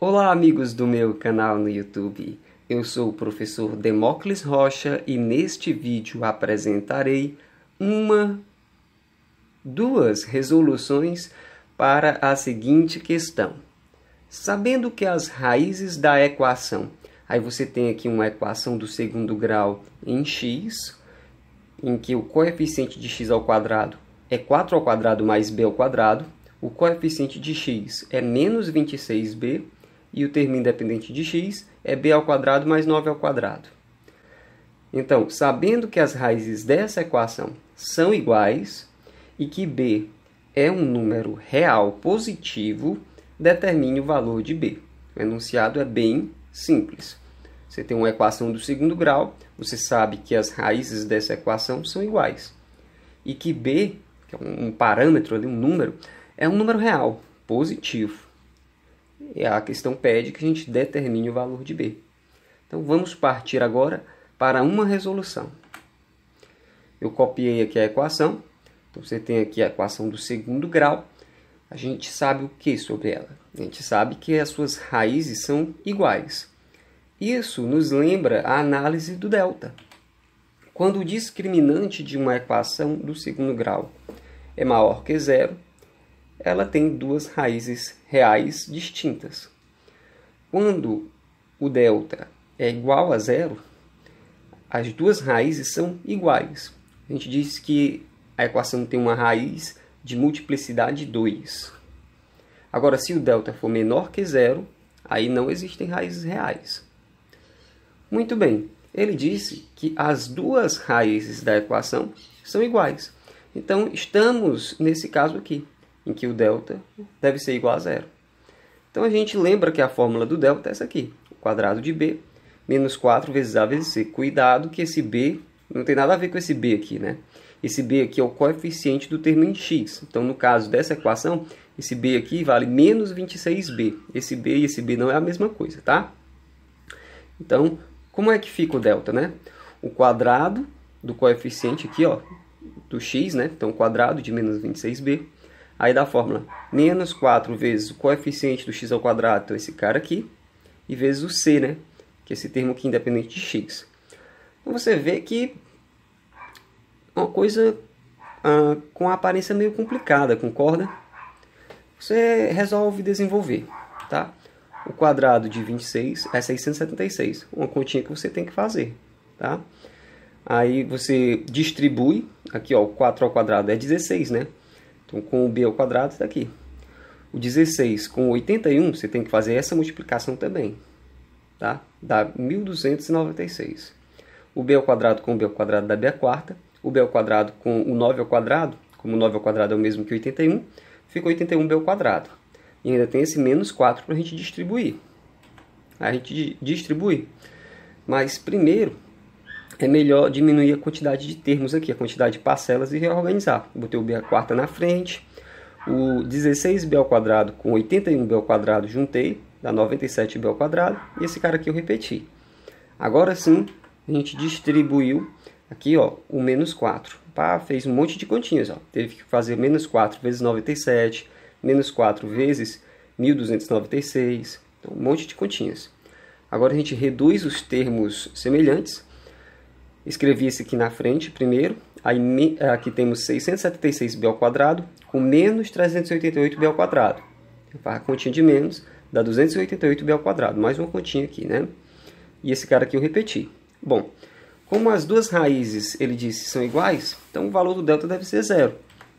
Olá, amigos do meu canal no YouTube. Eu sou o professor Demócles Rocha e neste vídeo apresentarei uma duas resoluções para a seguinte questão. Sabendo que as raízes da equação, aí você tem aqui uma equação do segundo grau em x, em que o coeficiente de x ao quadrado é 4 ao quadrado mais b ao quadrado, o coeficiente de x é menos 26b e o termo independente de x é b ao quadrado mais 9 ao quadrado. Então, sabendo que as raízes dessa equação são iguais e que b é um número real positivo, determine o valor de b. O enunciado é bem simples. Você tem uma equação do segundo grau, você sabe que as raízes dessa equação são iguais. E que b, que é um parâmetro, um número, é um número real, positivo e é a questão pede que a gente determine o valor de B. Então vamos partir agora para uma resolução. Eu copiei aqui a equação, então você tem aqui a equação do segundo grau. A gente sabe o que sobre ela? A gente sabe que as suas raízes são iguais. Isso nos lembra a análise do delta. Quando o discriminante de uma equação do segundo grau é maior que zero, ela tem duas raízes reais distintas. Quando o delta é igual a zero, as duas raízes são iguais. A gente diz que a equação tem uma raiz de multiplicidade 2. Agora, se o delta for menor que zero, aí não existem raízes reais. Muito bem, ele disse que as duas raízes da equação são iguais. Então, estamos nesse caso aqui em que o delta deve ser igual a zero. Então a gente lembra que a fórmula do delta é essa aqui, o quadrado de b menos 4 vezes a vezes c. Cuidado que esse b não tem nada a ver com esse b aqui, né? Esse b aqui é o coeficiente do termo em x. Então, no caso dessa equação, esse b aqui vale menos 26b. Esse b e esse b não é a mesma coisa, tá? Então, como é que fica o delta, né? O quadrado do coeficiente aqui, ó, do x, né? Então, o quadrado de menos 26b Aí da fórmula menos 4 vezes o coeficiente do x ao quadrado, então esse cara aqui, e vezes o c, né? Que é esse termo aqui independente de x. Então você vê que é uma coisa ah, com a aparência meio complicada, concorda? Você resolve desenvolver, tá? O quadrado de 26 é 676, uma continha que você tem que fazer, tá? Aí você distribui, aqui ó, o 4 ao quadrado é 16, né? Então, com o b ao quadrado está aqui. O 16 com 81, você tem que fazer essa multiplicação também. Tá? Dá 1.296. O b ao quadrado com o b ao quadrado dá b à quarta. O b ao quadrado com o 9 ao quadrado, como o 9 ao quadrado é o mesmo que 81, fica 81b ao quadrado. E ainda tem esse menos 4 para a gente distribuir. A gente distribui. Mas primeiro é melhor diminuir a quantidade de termos aqui, a quantidade de parcelas e reorganizar. Botei o B a quarta na frente, o 16B ao quadrado com 81B ao quadrado juntei, dá 97B ao quadrado, e esse cara aqui eu repeti. Agora sim, a gente distribuiu aqui ó, o menos 4. Pá, fez um monte de continhas, ó. teve que fazer menos 4 vezes 97, menos 4 vezes 1296, então, um monte de continhas. Agora a gente reduz os termos semelhantes, Escrevi esse aqui na frente primeiro. Aí aqui temos 676b ao quadrado com menos 388b ao quadrado. A continha de menos dá 288b ao quadrado, mais uma continha aqui, né? E esse cara aqui eu repeti. Bom, como as duas raízes, ele disse, são iguais, então o valor do delta deve ser zero.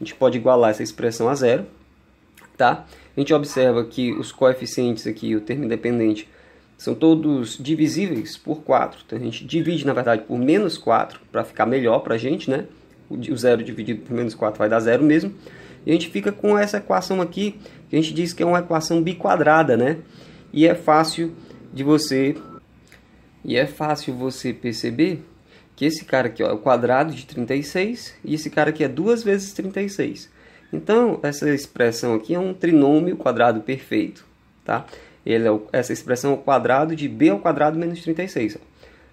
A gente pode igualar essa expressão a zero, tá? A gente observa que os coeficientes aqui, o termo independente, são todos divisíveis por 4. Então a gente divide, na verdade, por menos 4 para ficar melhor para a gente, né? O 0 dividido por menos 4 vai dar 0 mesmo. E a gente fica com essa equação aqui, que a gente diz que é uma equação biquadrada, né? E é fácil de você e é fácil você perceber que esse cara aqui ó, é o quadrado de 36 e esse cara aqui é 2 vezes 36. Então, essa expressão aqui é um trinômio quadrado perfeito, tá? Ele é o, essa expressão é o quadrado de b ao quadrado menos 36.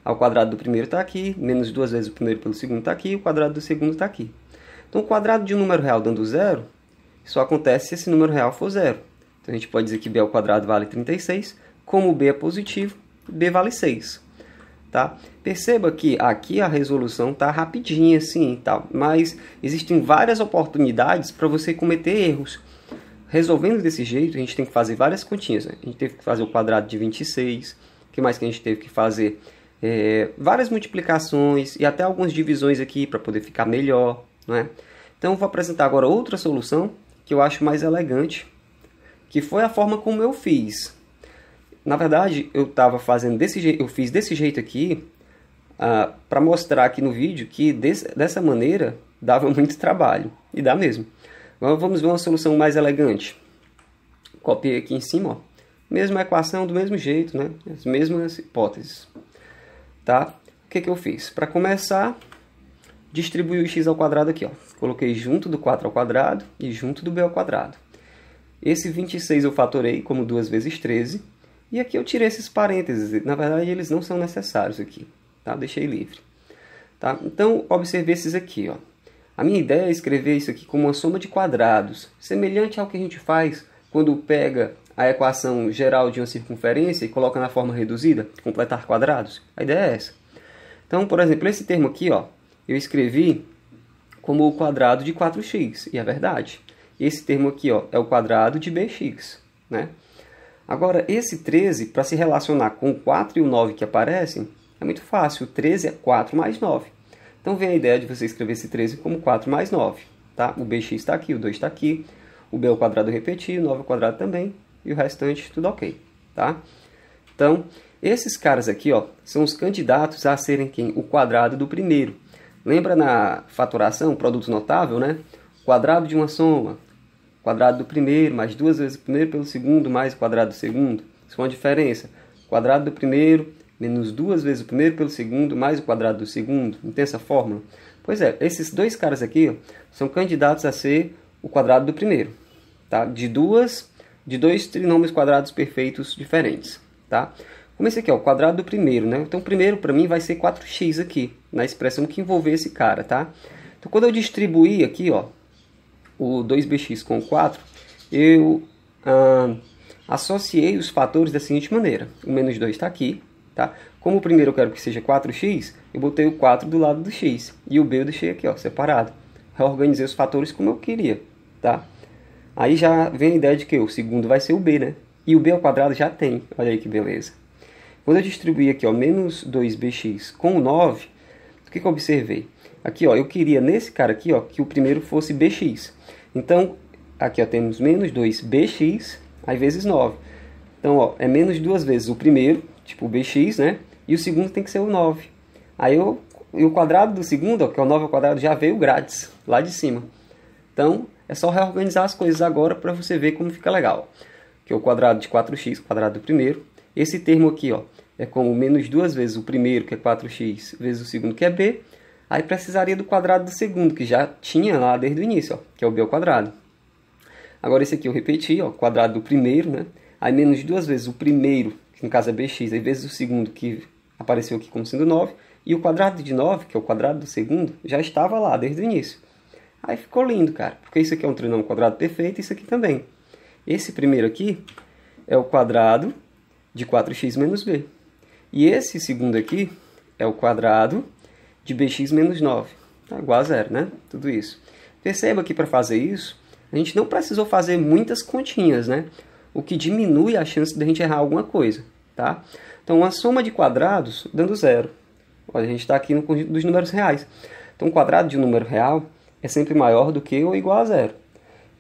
Ao quadrado do primeiro está aqui, menos duas vezes o primeiro pelo segundo está aqui, o quadrado do segundo está aqui. Então, o quadrado de um número real dando zero, só acontece se esse número real for zero. Então, a gente pode dizer que b ao quadrado vale 36, como b é positivo, b vale 6. Tá? Perceba que aqui a resolução está rapidinha, assim, tá? mas existem várias oportunidades para você cometer erros resolvendo desse jeito, a gente tem que fazer várias continhas. Né? A gente teve que fazer o quadrado de 26, que mais que a gente teve que fazer? É, várias multiplicações e até algumas divisões aqui para poder ficar melhor, não é? Então, vou apresentar agora outra solução que eu acho mais elegante, que foi a forma como eu fiz. Na verdade, eu estava fazendo desse jeito, eu fiz desse jeito aqui uh, ah, para mostrar aqui no vídeo que desse, dessa maneira dava muito trabalho e dá mesmo. Agora vamos ver uma solução mais elegante. Copiei aqui em cima, ó. Mesma equação, do mesmo jeito, né? As mesmas hipóteses. Tá? O que, que eu fiz? Para começar, distribui o x ao quadrado aqui, ó. Coloquei junto do 4 ao quadrado e junto do b ao quadrado. Esse 26 eu fatorei como 2 vezes 13. E aqui eu tirei esses parênteses. Na verdade, eles não são necessários aqui. Tá? Deixei livre. Tá? Então, observe esses aqui, ó. A minha ideia é escrever isso aqui como uma soma de quadrados, semelhante ao que a gente faz quando pega a equação geral de uma circunferência e coloca na forma reduzida, completar quadrados. A ideia é essa. Então, por exemplo, esse termo aqui, ó, eu escrevi como o quadrado de 4x, e é verdade. Esse termo aqui ó, é o quadrado de bx. Né? Agora, esse 13, para se relacionar com o 4 e o 9 que aparecem, é muito fácil. O 13 é 4 mais 9. Então vem a ideia de você escrever esse 13 como 4 mais 9. Tá? O bx está aqui, o 2 está aqui, o b ao quadrado o 9 ao quadrado também, e o restante tudo ok. Tá? Então, esses caras aqui ó, são os candidatos a serem quem? O quadrado do primeiro. Lembra na faturação, produto notável, né? Quadrado de uma soma, quadrado do primeiro, mais duas vezes o primeiro pelo segundo, mais o quadrado do segundo. Isso é uma diferença. Quadrado do primeiro menos duas vezes o primeiro pelo segundo, mais o quadrado do segundo. Não tem essa fórmula? Pois é, esses dois caras aqui ó, são candidatos a ser o quadrado do primeiro, tá? De duas, de dois trinômios quadrados perfeitos diferentes, tá? Como esse aqui, ó, o quadrado do primeiro, né? Então, o primeiro, para mim, vai ser 4x aqui, na expressão que envolver esse cara, tá? Então, quando eu distribuir aqui, ó, o 2bx com 4, eu ah, associei os fatores da seguinte maneira. O menos 2 está aqui, tá? Como o primeiro eu quero que seja 4x, eu botei o 4 do lado do x e o b eu deixei aqui, ó, separado. Reorganizei os fatores como eu queria, tá? Aí já vem a ideia de que o segundo vai ser o b, né? E o b ao quadrado já tem, olha aí que beleza. Quando eu distribuí aqui, ó, menos 2bx com 9, o que, que eu observei? Aqui, ó, eu queria nesse cara aqui, ó, que o primeiro fosse bx. Então, aqui, ó, temos menos 2bx, aí vezes 9. Então, ó, é menos duas vezes o primeiro, tipo bx, né? E o segundo tem que ser o 9. Aí eu, e o quadrado do segundo, ó, que é o 9 ao quadrado, já veio grátis, lá de cima. Então, é só reorganizar as coisas agora para você ver como fica legal. Que é o quadrado de 4x, o quadrado do primeiro. Esse termo aqui, ó, é como menos duas vezes o primeiro, que é 4x, vezes o segundo, que é b. Aí precisaria do quadrado do segundo, que já tinha lá desde o início, ó, que é o b ao quadrado. Agora esse aqui eu repeti, ó, quadrado do primeiro, né? Aí menos duas vezes o primeiro, que no caso é bx, aí vezes o segundo, que apareceu aqui como sendo 9, e o quadrado de 9, que é o quadrado do segundo, já estava lá desde o início. Aí ficou lindo, cara, porque isso aqui é um trinômio quadrado perfeito, isso aqui também. Esse primeiro aqui é o quadrado de 4x menos b. E esse segundo aqui é o quadrado de bx menos 9. Tá igual a zero, né? Tudo isso. Perceba que para fazer isso, a gente não precisou fazer muitas continhas, né? O que diminui a chance de a gente errar alguma coisa. Tá? Então, uma soma de quadrados dando zero. Olha, a gente está aqui no conjunto dos números reais. Então, o quadrado de um número real é sempre maior do que ou igual a zero.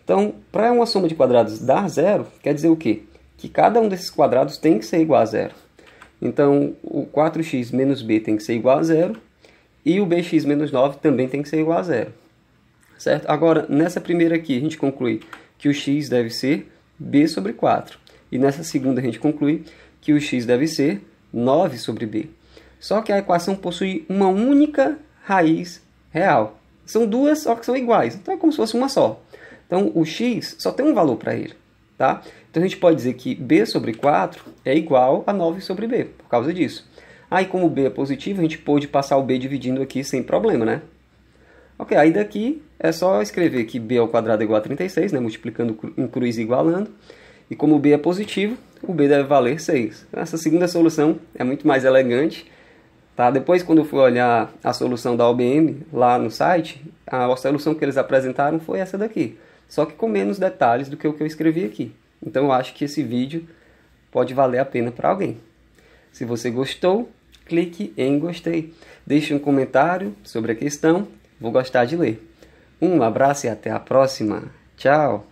Então, para uma soma de quadrados dar zero, quer dizer o quê? Que cada um desses quadrados tem que ser igual a zero. Então, o 4x menos b tem que ser igual a zero e o bx menos 9 também tem que ser igual a zero. Certo? Agora, nessa primeira aqui, a gente conclui que o x deve ser b sobre 4. E nessa segunda, a gente conclui que o x deve ser 9 sobre b. Só que a equação possui uma única raiz real. São duas, só que são iguais. Então é como se fosse uma só. Então o x só tem um valor para ele. Tá? Então a gente pode dizer que b sobre 4 é igual a 9 sobre b, por causa disso. Aí, como b é positivo, a gente pode passar o b dividindo aqui sem problema, né? Ok, aí daqui é só escrever que b ao quadrado é igual a 36, né? multiplicando em cruz e igualando. E como b é positivo, o B deve valer 6. Essa segunda solução é muito mais elegante. Tá? Depois, quando eu fui olhar a solução da OBM lá no site, a solução que eles apresentaram foi essa daqui. Só que com menos detalhes do que o que eu escrevi aqui. Então, eu acho que esse vídeo pode valer a pena para alguém. Se você gostou, clique em gostei. Deixe um comentário sobre a questão. Vou gostar de ler. Um abraço e até a próxima. Tchau!